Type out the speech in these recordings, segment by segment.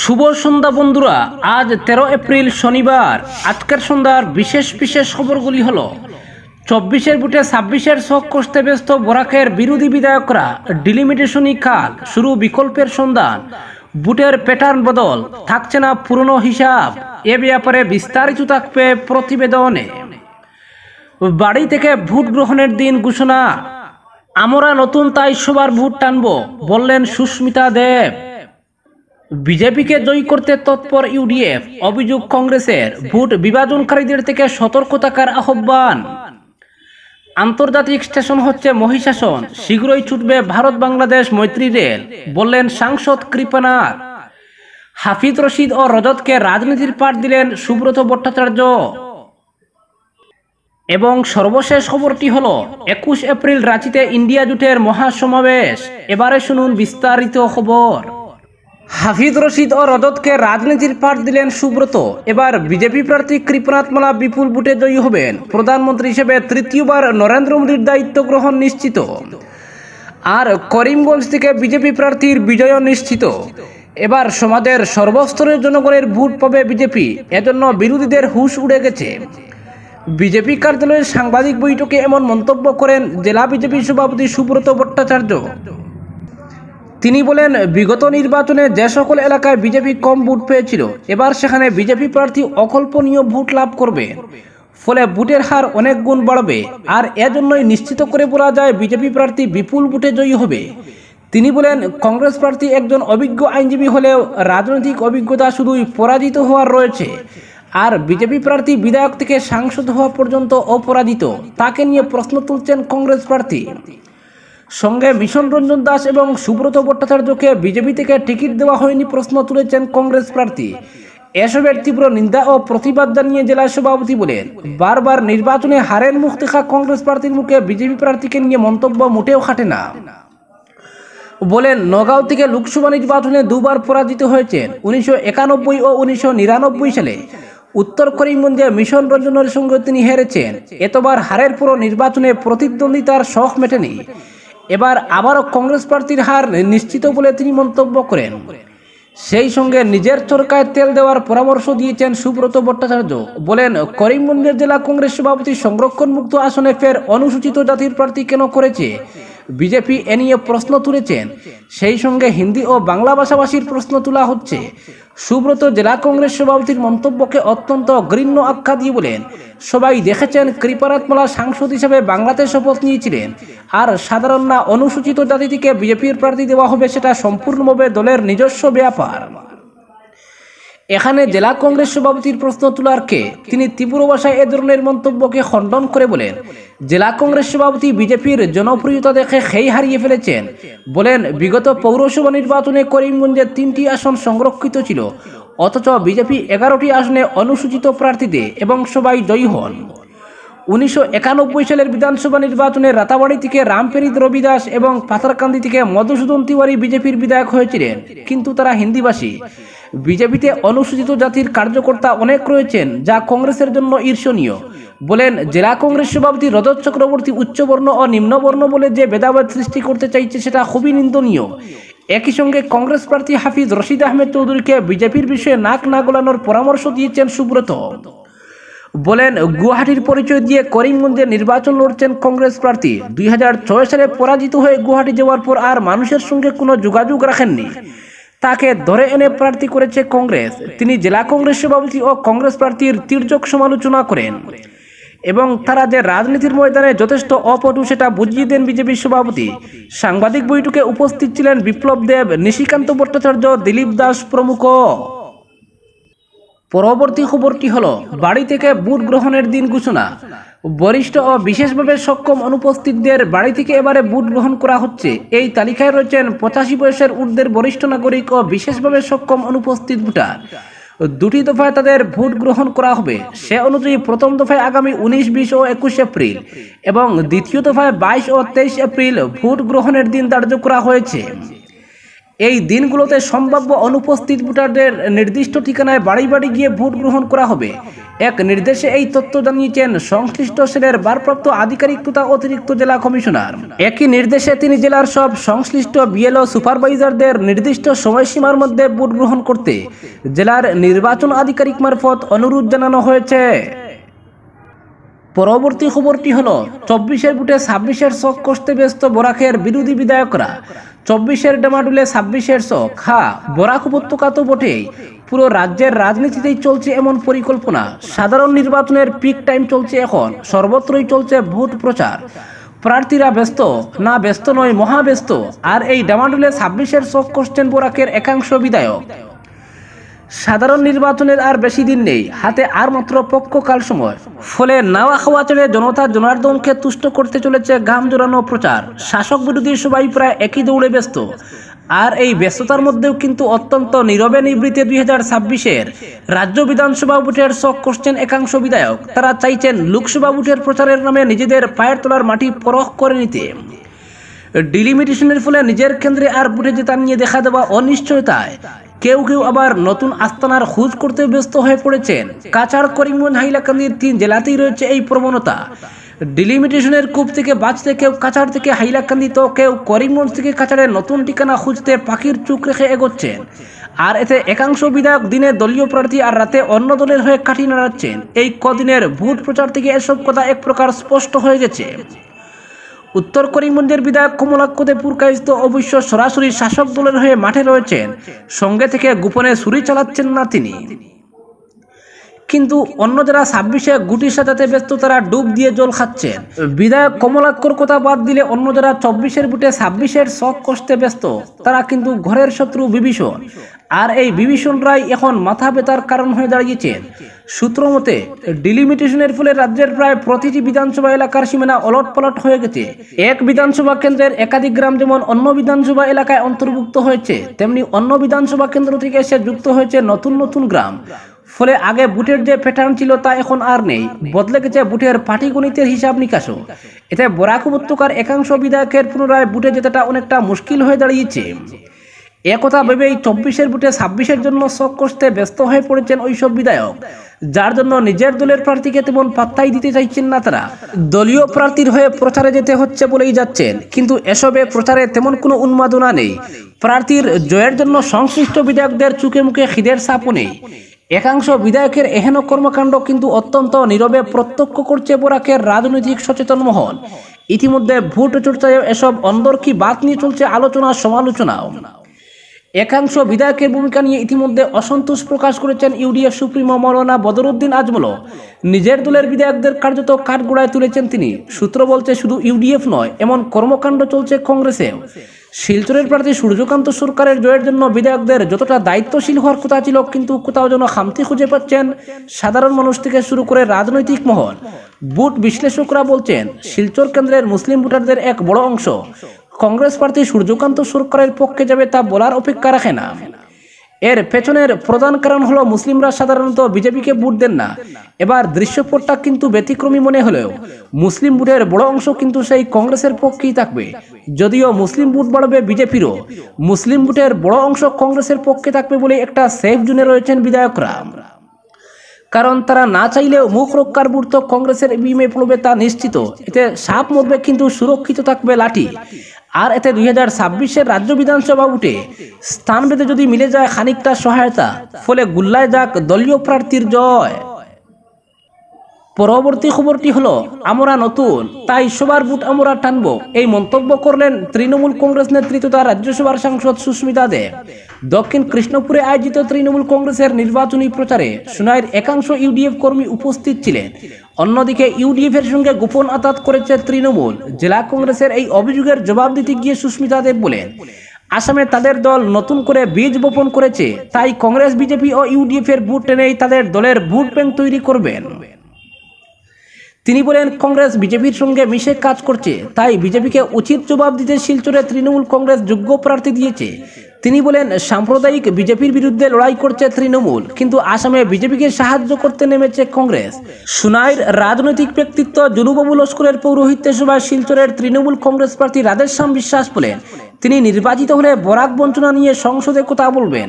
শুভ সন্ধ্যা বন্ধুরা আজ তেরো এপ্রিল শনিবার আজকের সন্ধ্যার বিশেষ বিশেষ খবরগুলি হল চব্বিশের বুটে ছাব্বিশের শখ কষতে ব্যস্ত বোরাকের বিরোধী বিধায়করা ডিলিমিটেশনই কাল শুরু বিকল্পের সন্ধান বুটের প্যাটার্ন বদল থাকছে না পুরনো হিসাব এ ব্যাপারে বিস্তারিত থাকবে প্রতিবেদনে বাড়ি থেকে ভোট গ্রহণের দিন ঘোষণা আমরা নতুন তাই সবার ভোট টানব বললেন সুস্মিতা দেব বিজেপিকে জয়ী করতে তৎপর ইউডিএফ অভিযোগ কংগ্রেসের ভোট বিভাজনকারীদের থেকে সতর্ক থাকার আহ্বান আন্তর্জাতিক স্টেশন হচ্ছে মহিষাসন শীঘ্রই ছুটবে ভারত বাংলাদেশ মৈত্রী রেল বললেন সাংসদ কৃপানার হাফিজ রশিদ ও রজতকে রাজনীতির পাঠ দিলেন সুব্রত ভট্টাচার্য এবং সর্বশেষ খবরটি হল একুশ এপ্রিল রাঁচিতে ইন্ডিয়া জুটের মহাসমাবেশ এবারে শুনুন বিস্তারিত খবর হাফিজ রশিদ ও রজতকে রাজনীতির পাঠ দিলেন সুব্রত এবার বিজেপি প্রার্থী কৃপনাথ মালা বিপুল বুটে জয়ী হবেন প্রধানমন্ত্রী হিসেবে তৃতীয়বার নরেন্দ্র মোদীর দায়িত্ব গ্রহণ নিশ্চিত আর করিমগঞ্জ থেকে বিজেপি প্রার্থীর বিজয় নিশ্চিত এবার সমাজের সর্বস্তরের জনগণের ভোট পাবে বিজেপি এজন্য বিরোধীদের হুশ উড়ে গেছে বিজেপি কার্যালয়ের সাংবাদিক বৈঠকে এমন মন্তব্য করেন জেলা বিজেপি সভাপতি সুব্রত ভট্টাচার্য তিনি বলেন বিগত নির্বাচনে যে সকল এলাকায় বিজেপি কম ভোট পেয়েছিল এবার সেখানে বিজেপি প্রার্থী অকল্পনীয় ভোট লাভ করবে ফলে ভোটের হার অনেক গুণ বাড়বে আর এজন্যই নিশ্চিত করে বলা যায় বিজেপি প্রার্থী বিপুল ভোটে জয়ী হবে তিনি বলেন কংগ্রেস প্রার্থী একজন অভিজ্ঞ আইনজীবী হলেও রাজনৈতিক অভিজ্ঞতা শুধুই পরাজিত হওয়ার রয়েছে আর বিজেপি প্রার্থী বিধায়ক থেকে সাংসদ হওয়া পর্যন্ত অপরাজিত তাকে নিয়ে প্রশ্ন তুলছেন কংগ্রেস প্রার্থী সঙ্গে মিশন রঞ্জন দাস এবং সুব্রত ভট্টাচার্যকে বিজেপি থেকে টিকিট দেওয়া হয়নি প্রশ্ন তুলেছেন কংগ্রেস প্রার্থী এসবের তীব্র নিন্দা ও প্রতিবাদ জানিয়ে জেলা সভাপতি বলেন বারবার নির্বাচনে হারের মুখ দেখা কংগ্রেস প্রার্থীর মুখে বিজেপি প্রার্থীকে নিয়ে মন্তব্য মোটেও খাটে না বলেন নগাঁও থেকে লোকসভা নির্বাচনে দুবার পরাজিত হয়েছেন উনিশশো ও উনিশশো সালে উত্তর করিমগঞ্জে মিশন রঞ্জনের সঙ্গে তিনি হেরেছেন এতবার হারের পুরো নির্বাচনে প্রতিদ্বন্দ্বিতার শখ মেটেনি এবার আবারও কংগ্রেস প্রার্থীর হার নিশ্চিত বলে তিনি মন্তব্য করেন সেই সঙ্গে নিজের চরকায় তেল দেওয়ার পরামর্শ দিয়েছেন সুব্রত ভট্টাচার্য বলেন করিমগঞ্জের জেলা কংগ্রেস সভাপতি সংরক্ষণমুক্ত আসনে ফের অনুসূচিত জাতির প্রার্থী কেন করেছে বিজেপি এ নিয়ে প্রশ্ন তুলেছেন সেই সঙ্গে হিন্দি ও বাংলা ভাষাভাষীর প্রশ্ন তোলা হচ্ছে সুব্রত জেলা কংগ্রেস সভাপতির মন্তব্যকে অত্যন্ত ঘৃণ্য আখ্যা দিয়ে বলেন সবাই দেখেছেন কৃপারাতমালা সাংসদ হিসেবে বাংলাতে শপথ নিয়েছিলেন আর সাধারণ না অনুসূচিত জাতিটিকে বিজেপির প্রার্থী দেওয়া হবে সেটা সম্পূর্ণভাবে দলের নিজস্ব ব্যাপার এখানে জেলা কংগ্রেস সভাপতির প্রশ্ন তোলার কে তিনি ত্রিপুরা ভাষায় এ ধরনের মন্তব্যকে খণ্ডন করে বলেন জেলা কংগ্রেস সভাপতি বিজেপির জনপ্রিয়তা দেখে সেই হারিয়ে ফেলেছেন বলেন বিগত পৌরসভা নির্বাচনে করিমগঞ্জের তিনটি আসন সংরক্ষিত ছিল অথচ বিজেপি এগারোটি আসনে অনুসূচিত প্রার্থীদের এবং সবাই জয়ী হন উনিশশো সালের বিধানসভা নির্বাচনে রাতাবাড়ি থেকে রামপেরিত রবি দাস এবং পাথারকান্দি থেকে মধুসূদন তিওয়ারি বিজেপির বিধায়ক হয়েছিলেন কিন্তু তারা হিন্দিভাষী বিজেপিতে অনুসূচিত জাতির কার্যকর্তা অনেক রয়েছেন যা কংগ্রেসের জন্য ঈর্ষণীয় বলেন জেলা কংগ্রেস সভাপতি রজত চক্রবর্তী উচ্চবর্ণ ও নিম্নবর্ণ বলে যে ভেদাভেদ সৃষ্টি করতে চাইছে সেটা খুবই নিন্দনীয় একই সঙ্গে কংগ্রেস প্রার্থী হাফিজ রশিদ আহমেদ চৌধুরীকে বিজেপির বিষয়ে নাক না গোলানোর পরামর্শ দিয়েছেন সুব্রত বলেন গুয়াহাটির পরিচয় দিয়ে করিমগঞ্জে নির্বাচন লড়ছেন কংগ্রেস প্রার্থী দুই সালে পরাজিত হয়ে গুয়াহাটি যাওয়ার পর আর মানুষের সঙ্গে কোনো যোগাযোগ রাখেননি তাকে ধরে এনে প্রার্থী করেছে কংগ্রেস তিনি জেলা কংগ্রেস সভাপতি ও কংগ্রেস প্রার্থীর তীর্যক সমালোচনা করেন এবং তারা যে রাজনীতির ময়দানে যথেষ্ট অপটু সেটা বুঝিয়ে দেন বিজেপির সভাপতি সাংবাদিক বৈঠকে উপস্থিত ছিলেন বিপ্লব দেব নিশিকান্ত ভট্টাচার্য দিলীপ দাস প্রমুখ পরবর্তী খবরটি হল বাড়ি থেকে বুট গ্রহণের দিন ঘোষণা বরিষ্ঠ ও বিশেষভাবে সক্ষম অনুপস্থিতদের বাড়ি থেকে এবারে বুট গ্রহণ করা হচ্ছে এই তালিকায় রয়েছেন পঁচাশি বয়সের উর্ধ্বের বরিষ্ঠ নাগরিক ও বিশেষভাবে সক্ষম অনুপস্থিত ভোটার দুটি দফায় তাদের ভোট গ্রহণ করা হবে সে অনুযায়ী প্রথম দফায় আগামী উনিশ বিশ ও একুশ এপ্রিল এবং দ্বিতীয় দফায় বাইশ ও তেইশ এপ্রিল ভোট গ্রহণের দিন ধার্য করা হয়েছে এই দিনগুলোতে সম্ভাব্য অনুপস্থিত ভোটারদের নির্দিষ্ট ঠিকানায় বাড়ি বাড়ি গিয়ে ভোট গ্রহণ করা হবে এক নির্দেশে এই তথ্য জানিয়েছেন সংশ্লিষ্ট সেলের ভারপ্রাপ্ত আধিকারিক তথা অতিরিক্ত জেলা কমিশনার একই নির্দেশে তিনি জেলার সব সংশ্লিষ্ট বিএলও সুপারভাইজারদের নির্দিষ্ট সময়সীমার মধ্যে ভোট গ্রহণ করতে জেলার নির্বাচন আধিকারিক মারফত অনুরোধ জানানো হয়েছে পরবর্তী খবরটি হল চব্বিশের বুটে ছাব্বিশের শখ কষতে ব্যস্ত বোরাকের বিরোধী বিধায়করা চব্বিশের ডেমাডুলে ছাব্বিশের শখ হা বরাক উপত্যকা তো বটেই পুরো রাজ্যের রাজনীতিতেই চলছে এমন পরিকল্পনা সাধারণ নির্বাচনের পিক টাইম চলছে এখন সর্বত্রই চলছে ভোট প্রচার প্রার্থীরা ব্যস্ত না ব্যস্ত নয় মহাব্যস্ত আর এই ডামাডুলে ছাব্বিশের শোক করছেন বোরাকের একাংশ বিধায়ক সাধারণ নির্বাচনের আর বেশি দিন নেই হাতে আর মাত্র পক্ষকাল সময় ফলে নাওয়া খাওয়া চলে জনতা জনার্দনকে তুষ্ট করতে চলেছে ঘাম জোরানো প্রচার শাসক বিরোধী সবাই প্রায় একই দৌড়ে ব্যস্ত আর এই ব্যস্ততার মধ্যেও কিন্তু অত্যন্ত নীরবে নিবৃত্তে দুই হাজার ছাব্বিশের রাজ্য বিধানসভা বুথের শখ করছেন একাংশ বিধায়ক তারা চাইছেন লোকসভা বুথের প্রচারের নামে নিজেদের পায়ের তোলার মাটি পরখ করে নিতে ডিলিমিটেশনের ফলে নিজের কেন্দ্রে আর বুটে জেতা নিয়ে দেখা দেওয়া অনিশ্চয়তায় কেউ কেউ আবার নতুন আস্তানার খোঁজ করতে ব্যস্ত হয়ে পড়েছেন কাছাড় করিমগঞ্জ হাইলাকান্দির তিন জেলাতেই রয়েছে এই প্রবণতা ডিলিমিটেশনের কূপ থেকে বাঁচতে কেউ কাছাড় থেকে হাইলাকান্দি তো কেউ করিমগঞ্জ থেকে কাছাড়ে নতুন ঠিকানা খুঁজতে পাখির চুক রেখে এগোচ্ছেন আর এতে একাংশ বিধায়ক দিনে দলীয় প্রার্থী আর রাতে অন্য দলের হয়ে কাঠি নাড়াচ্ছেন এই কদিনের ভোট প্রচার থেকে এসব কথা এক প্রকার স্পষ্ট হয়ে গেছে উত্তর করিমগঞ্জের বিধায়ক কমলাক্ষ পুরকায়িত অবশ্য সরাসরি শাসক দলের হয়ে মাঠে রয়েছেন সঙ্গে থেকে গোপনে ছুরি চালাচ্ছেন না তিনি কিন্তু অন্য যারা ছাব্বিশে গুটির সাজাতে ব্যস্ত তারা ডুব দিয়ে জল খাচ্ছে বিধায়ক কমলাক্ষর কথা বাদ দিলে অন্য যারা চব্বিশের বুটে ছাব্বিশের শখ কষতে ব্যস্ত তারা কিন্তু ঘরের শত্রু বিভীষণ আর এই বিভীষণ রায় এখন মাথা ব্যথার কারণ হয়ে দাঁড়িয়েছে সূত্র মতে ডিলিমিটেশনের ফলে রাজ্যের প্রায় প্রতিটি বিধানসভা এলাকার সীমানা অলট পলট হয়ে গেছে এক বিধানসভা কেন্দ্রের একাধিক গ্রাম যেমন অন্য বিধানসভা এলাকায় অন্তর্ভুক্ত হয়েছে তেমনি অন্য বিধানসভা কেন্দ্র থেকে এসে যুক্ত হয়েছে নতুন নতুন গ্রাম ফলে আগে বুটের যে প্যাটার্ন ছিল তা এখন আর নেই বদলে গেছে বুটের পাটিগণিতের হিসাব নিকাশও এতে বরাক উপত্যকার একাংশ বিধায়কের পুনরায় বুটে যেতেটা অনেকটা মুশকিল হয়ে দাঁড়িয়েছে একথা ভেবেই চব্বিশের বুটে ছাব্বিশের জন্য শখ কষতে ব্যস্ত হয়ে পড়েছেন ওইসব বিধায়ক যার জন্য নিজের দলের প্রার্থীকে তেমন পাত্তাই দিতে চাইছেন না তারা দলীয় প্রার্থীর হয়ে প্রচারে যেতে হচ্ছে বলেই যাচ্ছেন কিন্তু এসবে প্রচারে তেমন কোনো উন্মাদনা নেই প্রার্থীর জয়ের জন্য সংশ্লিষ্ট বিধায়কদের চুকে মুখে খিদের সাপও নেই একাংশ বিধায়কের এহেন কর্মকাণ্ড কিন্তু অত্যন্ত নীরবে প্রত্যক্ষ করছে বোরাকের রাজনৈতিক সচেতন মহল ইতিমধ্যে ভোট চর্চায় এসব অন্দর কি বাদ নিয়ে চলছে আলোচনা সমালোচনা একাংশ বিধায়কের ভূমিকা নিয়ে ইতিমধ্যে অসন্তোষ প্রকাশ করেছেন ইউডিএফ সুপ্রিমো মৌলানা বদরুদ্দিন আজমলও নিজের দলের বিধায়কদের কার্যত কাঠগোড়ায় তুলেছেন তিনি সূত্র বলছে শুধু ইউডিএফ নয় এমন কর্মকাণ্ড চলছে কংগ্রেসেও শিলচরের প্রার্থী সূর্যকান্ত সরকারের জয়ের জন্য বিধায়কদের যতটা দায়িত্বশীল হওয়ার কথা ছিল কিন্তু কোথাও যেন খামতি খুঁজে পাচ্ছেন সাধারণ মানুষ থেকে শুরু করে রাজনৈতিক মহল বুট বিশ্লেষকরা বলছেন শিলচর কেন্দ্রের মুসলিম ভোটারদের এক বড় অংশ কংগ্রেস প্রার্থী সূর্যকান্ত সরকারের পক্ষে যাবে তা বলার অপেক্ষা রাখে না এর পেছনের প্রধান কারণ হলো মুসলিমরা সাধারণত বিজেপিকে ভোট দেন না এবার দৃশ্যপটটা কিন্তু ব্যতিক্রমী মনে হলেও মুসলিম ভোটের বড় অংশ কিন্তু সেই কংগ্রেসের পক্ষেই থাকবে যদিও মুসলিম ভোট বাড়বে বিজেপিরও মুসলিম ভোটের বড় অংশ কংগ্রেসের পক্ষে থাকবে বলে একটা সেফ জোনে রয়েছেন বিধায়করা কারণ তারা না চাইলেও মুখ রক্ষার তো কংগ্রেসের বিমে পড়বে তা নিশ্চিত এতে সাপ মরবে কিন্তু সুরক্ষিত থাকবে লাঠি আর এতে দুই হাজার ছাব্বিশের রাজ্য বিধানসভা উঠে স্থান যদি মিলে যায় খানিকটা সহায়তা ফলে গুল্লায় যাক দলীয় প্রার্থীর জয় পরবর্তী খবরটি হলো আমরা নতুন তাই সবার ভোট আমরা টানব এই মন্তব্য করলেন তৃণমূল কংগ্রেস নেতৃত্ব রাজ্যসভার সাংসদ সুস্মিতা দে দক্ষিণ কৃষ্ণপুরে আয়োজিত তৃণমূল কংগ্রেসের নির্বাচনী প্রচারে সোনাইয়ের একাংশ ইউডিএফ কর্মী উপস্থিত ছিলেন অন্যদিকে ইউডিএফের সঙ্গে গোপন আতাত করেছে তৃণমূল জেলা কংগ্রেসের এই অভিযোগের জবাব দিতে গিয়ে সুস্মিতা দেব বলেন আসামে তাদের দল নতুন করে বীজ বপন করেছে তাই কংগ্রেস বিজেপি ও ইউডিএফের ভোট টেনেই তাদের দলের ভোট ব্যাংক তৈরি করবেন তিনি বলেন কংগ্রেস বিজেপির সঙ্গে মিশে কাজ করছে তাই বিজেপিকে উচিত জবাব দিতে শিলচরে তৃণমূল কংগ্রেস যোগ্য প্রার্থী দিয়েছে তিনি বলেন সাম্প্রদায়িক বিজেপির বিরুদ্ধে লড়াই করছে তৃণমূল কিন্তু আসামে বিজেপিকে সাহায্য করতে নেমেছে কংগ্রেস সুনাইর রাজনৈতিক ব্যক্তিত্ব জুলুবাবু লস্করের পৌরোহিত্য সভায় শিলচরের তৃণমূল কংগ্রেস প্রার্থী রাধেশ্যাম বিশ্বাস বলেন তিনি নির্বাচিত হলে বরাক বঞ্চনা নিয়ে সংসদে কথা বলবেন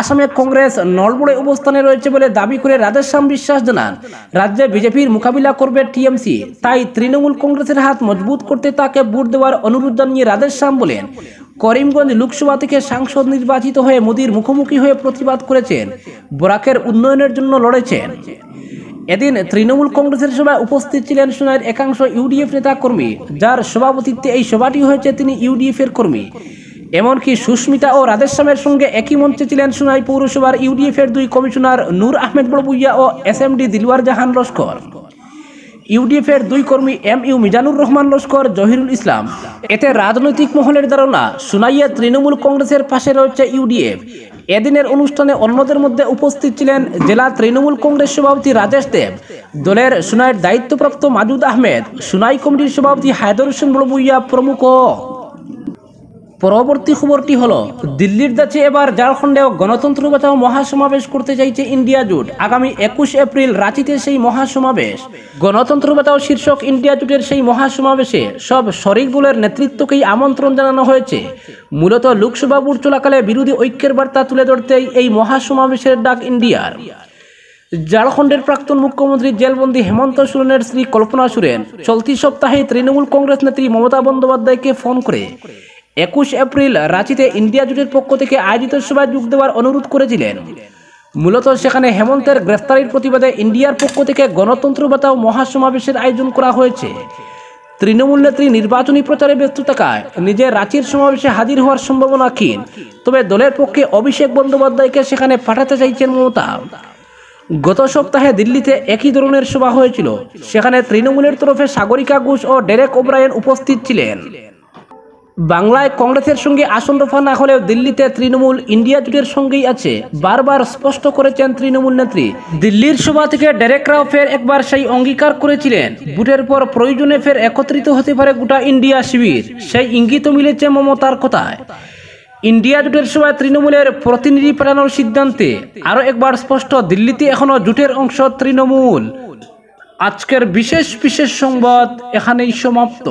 আসামে কংগ্রেস নলবড়ে অবস্থানে রয়েছে বলে দাবি করে রাধেশ্যাম বিশ্বাস জানান রাজ্যে বিজেপির মোকাবিলা করবে টিএমসি তাই তৃণমূল কংগ্রেসের হাত মজবুত করতে তাকে ভোট দেওয়ার অনুরোধ জানিয়ে রাধেশ্যাম বলেন করিমগঞ্জ লোকসভা থেকে সাংসদ নির্বাচিত হয়ে মোদীর মুখোমুখি হয়ে প্রতিবাদ করেছেন বরাকের উন্নয়নের জন্য লড়েছেন এদিন তৃণমূল কংগ্রেসের সভায় উপস্থিত ছিলেন সোনার একাংশ ইউডিএফ নেতা কর্মী যার সভাপতিত্বে এই সভাটি হয়েছে তিনি ইউডিএফের কর্মী এমনকি সুস্মিতা ও রাধেশ্যামের সঙ্গে একই মঞ্চে ছিলেন সোনাই পৌরসভার ইউডিএফের দুই কমিশনার নূর আহমেদ বড়বুইয়া ও S M D Dilwar Jahan Laskar ইউডিএফের দুই কর্মী এম ইউ মিজানুর রহমান লস্কর জহিরুল ইসলাম এতে রাজনৈতিক মহলের ধারণা সুনাইয়া তৃণমূল কংগ্রেসের পাশে রয়েছে ইউডিএফ এদিনের অনুষ্ঠানে অন্যদের মধ্যে উপস্থিত ছিলেন জেলা তৃণমূল কংগ্রেস সভাপতি রাজেশ দেব দলের সুনাইয়ের দায়িত্বপ্রাপ্ত মাজুদ আহমেদ সুনাই কমিটির সভাপতি হায়দর হোসেন বড়বুইয়া প্রমুখ পরবর্তী খবরটি হল দিল্লির দাচে এবার ঝাড়খণ্ডেও গণতন্ত্র বাঁচাও মহাসমাবেশ করতে চাইছে ইন্ডিয়া জুট আগামী একুশ এপ্রিল রাঁচিতে সেই মহাসমাবেশ গণতন্ত্র বাঁচাও শীর্ষক ইন্ডিয়া জুটের সেই মহাসমাবেশে সব শরিক দলের নেতৃত্বকেই আমন্ত্রণ জানানো হয়েছে মূলত লোকসভা বুট চলাকালে বিরোধী ঐক্যের বার্তা তুলে ধরতেই এই মহাসমাবেশের ডাক ইন্ডিয়ার ঝাড়খণ্ডের প্রাক্তন মুখ্যমন্ত্রী জেলবন্দী হেমন্ত সোরেনের স্ত্রী কল্পনা সোরেন চলতি সপ্তাহে তৃণমূল কংগ্রেস নেত্রী মমতা বন্দ্যোপাধ্যায়কে ফোন করে একুশ এপ্রিল রাঁচিতে ইন্ডিয়া জুটের পক্ষ থেকে আয়োজিত সভায় যোগ দেওয়ার অনুরোধ করেছিলেন মূলত সেখানে হেমন্তের গ্রেফতারির প্রতিবাদে ইন্ডিয়ার পক্ষ থেকে গণতন্ত্র বাতাও মহাসমাবেশের আয়োজন করা হয়েছে তৃণমূল নেত্রী নির্বাচনী প্রচারে ব্যস্ত থাকায় নিজের রাঁচির সমাবেশে হাজির হওয়ার সম্ভাবনা ক্ষীণ তবে দলের পক্ষে অভিষেক বন্দ্যোপাধ্যায়কে সেখানে পাঠাতে চাইছেন মমতা গত সপ্তাহে দিল্লিতে একই ধরনের সভা হয়েছিল সেখানে তৃণমূলের তরফে সাগরিকা ঘোষ ও ডেরেক ওব্রায়েন উপস্থিত ছিলেন বাংলায় কংগ্রেসের সঙ্গে আসন রফা না হলেও দিল্লিতে তৃণমূল ইন্ডিয়া জুটের সঙ্গেই আছে বারবার স্পষ্ট করেছেন তৃণমূল নেত্রী দিল্লির সভা থেকে ডেরেকরাও ফের একবার সেই অঙ্গীকার করেছিলেন বুটের পর প্রয়োজনে ফের একত্রিত হতে পারে গোটা ইন্ডিয়া শিবির সেই ইঙ্গিত মিলেছে মমতার কথায় ইন্ডিয়া জুটের সভায় তৃণমূলের প্রতিনিধি পাঠানোর সিদ্ধান্তে আরও একবার স্পষ্ট দিল্লিতে এখনও জুটের অংশ তৃণমূল আজকের বিশেষ বিশেষ সংবাদ এখানেই সমাপ্ত